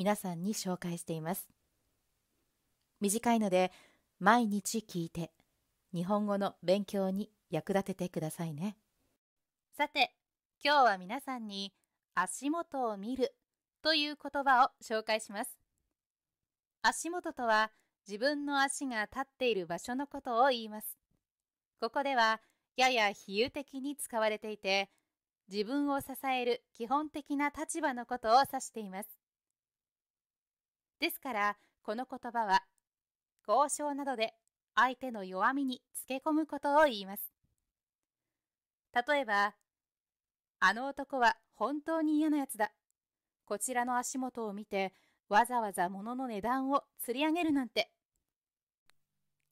皆さんに紹介しています短いので毎日聞いて日本語の勉強に役立ててくださいねさて今日は皆さんに足元を見るという言葉を紹介します足元とは自分の足が立っている場所のことを言いますここではやや比喩的に使われていて自分を支える基本的な立場のことを指していますですから、この言葉は、交渉などで相手の弱みにつけ込むことを言います。例えば、あの男は本当に嫌なやつだ。こちらの足元を見て、わざわざ物の値段を釣り上げるなんて。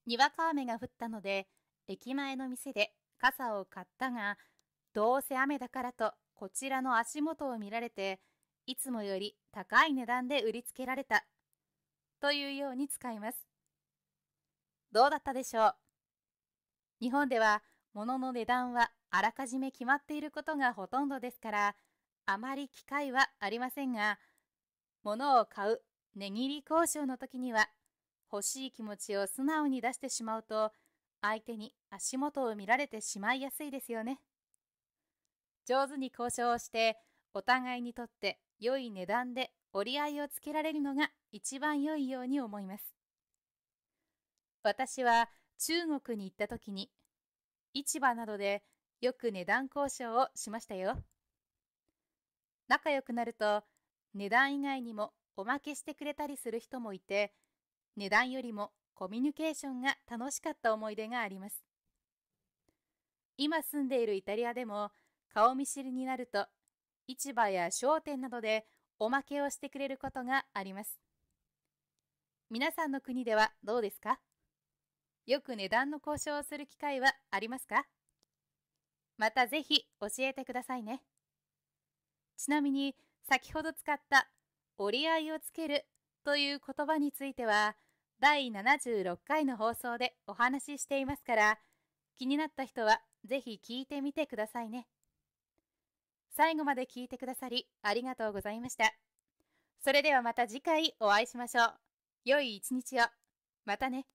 にわか雨が降ったので、駅前の店で傘を買ったが、どうせ雨だからとこちらの足元を見られて、いつもより高い値段で売りつけられたというように使います。どうだったでしょう日本では物の値段はあらかじめ決まっていることがほとんどですからあまり機会はありませんが物を買う値切り交渉の時には欲しい気持ちを素直に出してしまうと相手に足元を見られてしまいやすいですよね上手に交渉をしてお互いにとって良い値段で折り合いをつけられるのが一番良いように思います。私は中国に行った時に市場などでよく値段交渉をしましたよ。仲良くなると値段以外にもおまけしてくれたりする人もいて値段よりもコミュニケーションが楽しかった思い出があります。今住んでいるイタリアでも顔見知りになると市場や商店などでおまけをしてくれることがあります。皆さんの国ではどうですかよく値段の交渉をする機会はありますかまたぜひ教えてくださいね。ちなみに先ほど使った折り合いをつけるという言葉については第76回の放送でお話ししていますから気になった人はぜひ聞いてみてくださいね。最後まで聞いてくださりありがとうございました。それではまた次回お会いしましょう。良い一日を。またね。